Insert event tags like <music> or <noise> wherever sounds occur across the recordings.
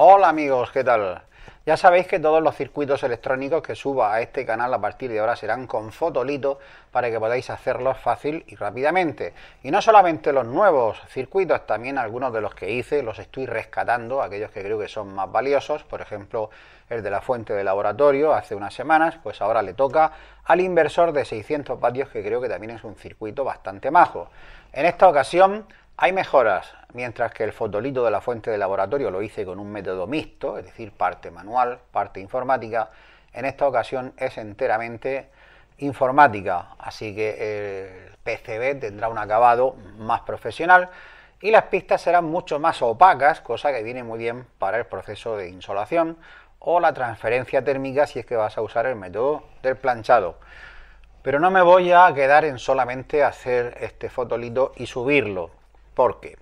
Hola amigos, ¿qué tal? Ya sabéis que todos los circuitos electrónicos que suba a este canal a partir de ahora serán con fotolito para que podáis hacerlos fácil y rápidamente. Y no solamente los nuevos circuitos, también algunos de los que hice los estoy rescatando, aquellos que creo que son más valiosos, por ejemplo el de la fuente de laboratorio hace unas semanas, pues ahora le toca al inversor de 600 vatios que creo que también es un circuito bastante majo. En esta ocasión hay mejoras, mientras que el fotolito de la fuente de laboratorio lo hice con un método mixto, es decir, parte manual, parte informática. En esta ocasión es enteramente informática, así que el PCB tendrá un acabado más profesional y las pistas serán mucho más opacas, cosa que viene muy bien para el proceso de insolación o la transferencia térmica si es que vas a usar el método del planchado. Pero no me voy a quedar en solamente hacer este fotolito y subirlo porque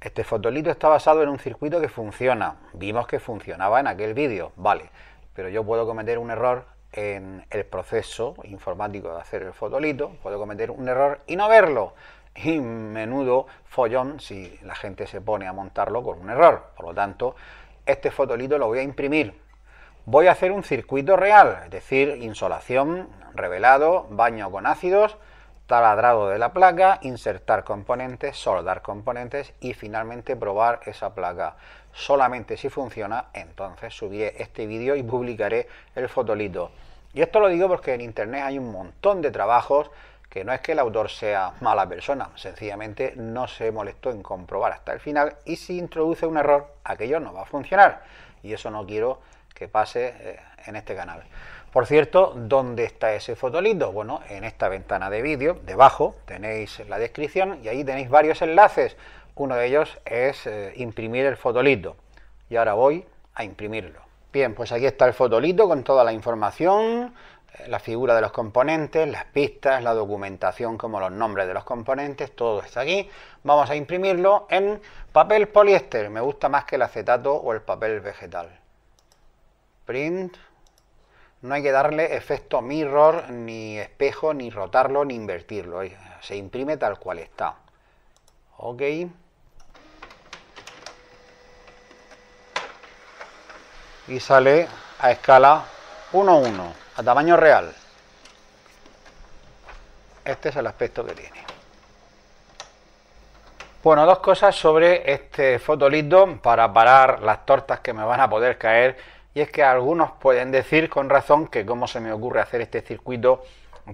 este fotolito está basado en un circuito que funciona. Vimos que funcionaba en aquel vídeo, vale, pero yo puedo cometer un error en el proceso informático de hacer el fotolito, puedo cometer un error y no verlo. Y menudo follón si la gente se pone a montarlo con un error. Por lo tanto, este fotolito lo voy a imprimir. Voy a hacer un circuito real, es decir, insolación, revelado, baño con ácidos, taladrado de la placa, insertar componentes, soldar componentes y finalmente probar esa placa. Solamente si funciona, entonces subiré este vídeo y publicaré el fotolito. Y esto lo digo porque en internet hay un montón de trabajos que no es que el autor sea mala persona, sencillamente no se molestó en comprobar hasta el final y si introduce un error, aquello no va a funcionar. Y eso no quiero que pase eh, en este canal. Por cierto, ¿dónde está ese fotolito? Bueno, en esta ventana de vídeo, debajo tenéis la descripción y ahí tenéis varios enlaces. Uno de ellos es eh, imprimir el fotolito. Y ahora voy a imprimirlo. Bien, pues aquí está el fotolito con toda la información, eh, la figura de los componentes, las pistas, la documentación como los nombres de los componentes, todo está aquí. Vamos a imprimirlo en papel poliéster, me gusta más que el acetato o el papel vegetal. Print. No hay que darle efecto mirror, ni espejo, ni rotarlo, ni invertirlo. Se imprime tal cual está. Ok. Y sale a escala 1-1, a tamaño real. Este es el aspecto que tiene. Bueno, dos cosas sobre este fotolito para parar las tortas que me van a poder caer y es que algunos pueden decir con razón que cómo se me ocurre hacer este circuito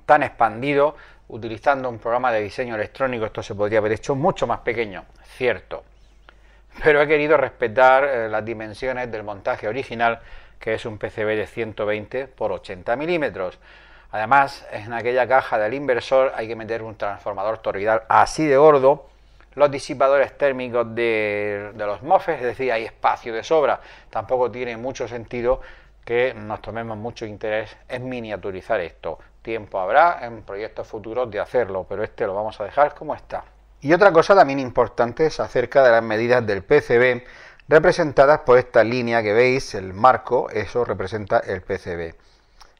tan expandido utilizando un programa de diseño electrónico, esto se podría haber hecho mucho más pequeño, cierto. Pero he querido respetar eh, las dimensiones del montaje original, que es un PCB de 120 x 80 milímetros. Además, en aquella caja del inversor hay que meter un transformador toroidal así de gordo los disipadores térmicos de, los MOFES, es decir, hay espacio de sobra. Tampoco tiene mucho sentido que nos tomemos mucho interés en miniaturizar esto. Tiempo habrá en proyectos futuros de hacerlo, pero este lo vamos a dejar como está. Y otra cosa también importante es acerca de las medidas del PCB representadas por esta línea que veis, el marco, eso representa el PCB.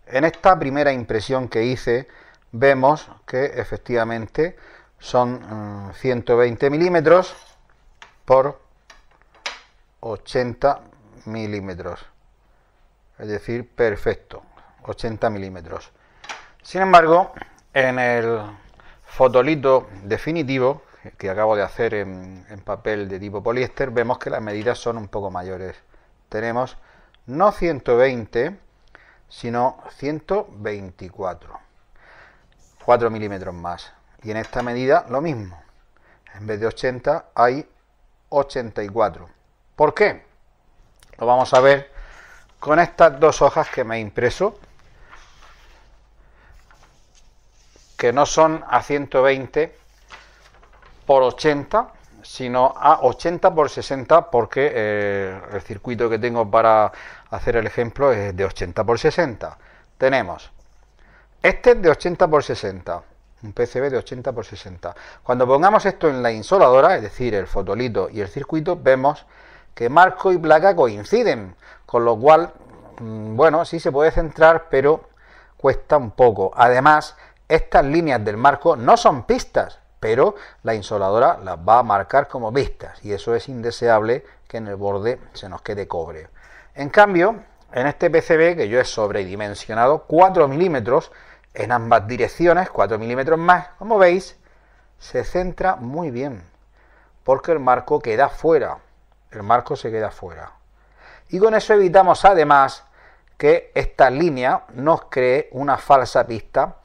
En esta primera impresión que hice vemos que efectivamente son 120 eh, milímetros por 80 milímetros es decir perfecto 80 milímetros sin embargo en el fotolito definitivo que acabo de hacer en, papel de tipo poliéster vemos que las medidas son un poco mayores tenemos no 120 sino 124 4 milímetros más y en esta medida lo mismo. En vez de 80 hay 84. ¿Por qué? Lo vamos a ver con estas dos hojas que me he impreso. Que no son a 120 por 80, sino a 80 por 60 porque eh, el circuito que tengo para hacer el ejemplo es de 80 por 60. Tenemos este de 80 por 60, un PCB de 80 por 60. Cuando pongamos esto en la insoladora, es decir, el fotolito y el circuito, vemos que marco y placa coinciden, con lo cual, mm, bueno, sí se puede centrar, pero cuesta un poco. Además, estas líneas del marco no son pistas, pero la insoladora las va a marcar como pistas y eso es indeseable que en el borde se nos quede cobre. En cambio, en este PCB que yo he sobredimensionado 4 milímetros, en ambas direcciones, 4 milímetros más, como veis, se centra muy bien, porque el marco queda fuera, el marco se queda fuera. Y con eso evitamos además que esta línea nos cree una falsa pista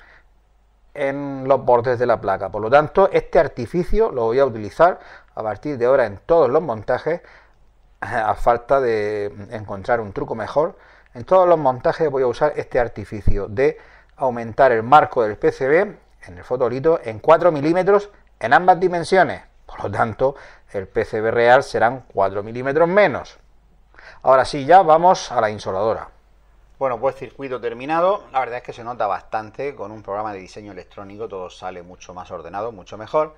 en los bordes de la placa. Por lo tanto, este artificio lo voy a utilizar a partir de ahora en todos los montajes, <laughs> a falta de encontrar un truco mejor, en todos los montajes voy a usar este artificio de aumentar el marco del PCB en el fotolito en 4 milímetros en ambas dimensiones. Por lo tanto, el PCB real serán 4 milímetros menos. Ahora sí, ya vamos a la insoladora. Bueno, pues circuito terminado. La verdad es que se nota bastante. Con un programa de diseño electrónico todo sale mucho más ordenado, mucho mejor.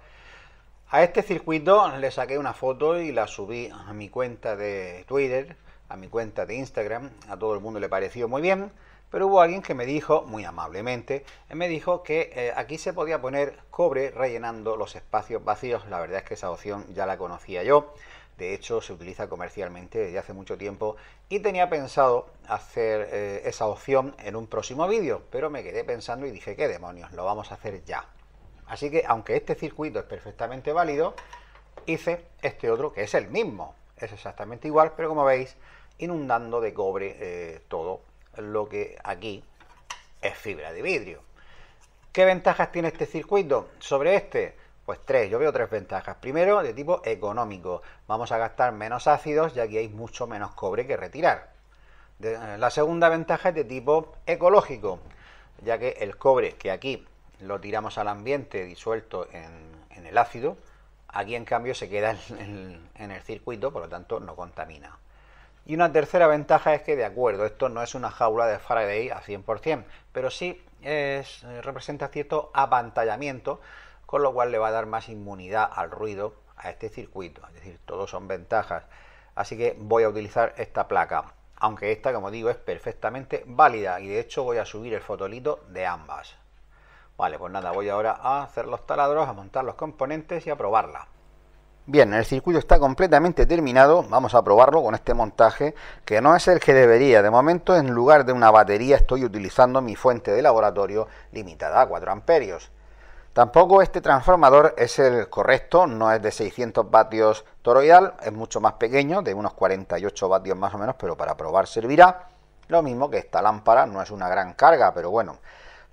A este circuito le saqué una foto y la subí a mi cuenta de Twitter, a mi cuenta de Instagram, a todo el mundo le pareció muy bien, pero hubo alguien que me dijo, muy amablemente, eh, me dijo que eh, aquí se podía poner cobre rellenando los espacios vacíos. La verdad es que esa opción ya la conocía yo. De hecho, se utiliza comercialmente desde hace mucho tiempo y tenía pensado hacer eh, esa opción en un próximo vídeo, pero me quedé pensando y dije, ¿qué demonios? Lo vamos a hacer ya. Así que, aunque este circuito es perfectamente válido, hice este otro que es el mismo, es exactamente igual, pero como veis, inundando de cobre eh, todo lo que aquí es fibra de vidrio. ¿Qué ventajas tiene este circuito sobre este? Pues tres, yo veo tres ventajas. Primero, de tipo económico. Vamos a gastar menos ácidos ya que hay mucho menos cobre que retirar. Eh, la segunda ventaja es de tipo ecológico, ya que el cobre que aquí lo tiramos al ambiente disuelto en el ácido, Aquí, en cambio, se queda en el, circuito, por lo tanto, no contamina. Y una tercera ventaja es que, de acuerdo, esto no es una jaula de Faraday a 100%, pero sí eh, representa cierto apantallamiento, con lo cual le va a dar más inmunidad al ruido a este circuito. Es decir, todos son ventajas. Así que voy a utilizar esta placa, aunque esta, como digo, es perfectamente válida y de hecho voy a subir el fotolito de ambas. Vale, pues nada, voy ahora a hacer los taladros, a montar los componentes y a probarla. Bien, el circuito está completamente terminado, vamos a probarlo con este montaje, que no es el que debería. De momento, en lugar de una batería, estoy utilizando mi fuente de laboratorio limitada a 4 amperios. Tampoco este transformador es el correcto, no es de 600 vatios toroidal, es mucho más pequeño, de unos 48 vatios más o menos, pero para probar servirá. Lo mismo que esta lámpara, no es una gran carga, pero bueno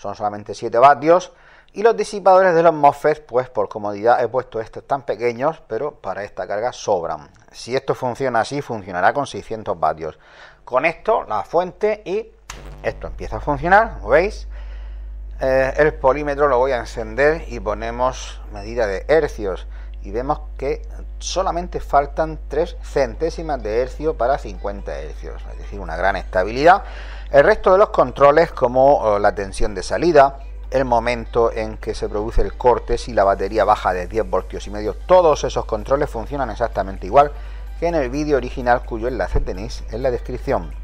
son solamente 7 vatios. Y los disipadores de los MOSFETs, pues por comodidad he puesto estos tan pequeños, pero para esta carga sobran. Si esto funciona así, funcionará con 600 vatios. con esto la fuente y esto empieza a funcionar, ¿lo veis? Eh, el polímetro lo voy a encender y ponemos medida de hercios. Y vemos que solamente faltan 3 centésimas de hercio para 50 hercios, es decir, una gran estabilidad. El resto de los controles como oh, la tensión de salida, el momento en que se produce el corte, si la batería baja de 10 voltios y medio, todos esos controles funcionan exactamente igual que en el vídeo original cuyo enlace tenéis en la descripción.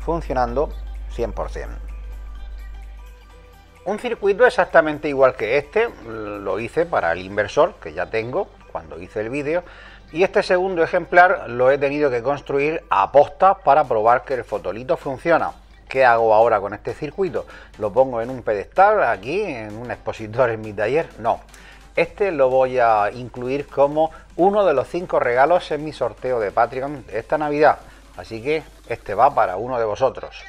Funcionando 100%. Un circuito exactamente igual que este, lo hice para el inversor que ya tengo cuando hice el vídeo, y este segundo ejemplar lo he tenido que construir a posta para probar que el fotolito funciona. ¿Qué hago ahora con este circuito? ¿Lo pongo en un pedestal aquí, en un expositor en mi taller? No. Este lo voy a incluir como uno de los cinco regalos en mi sorteo de Patreon esta Navidad. Así que este va para uno de vosotros.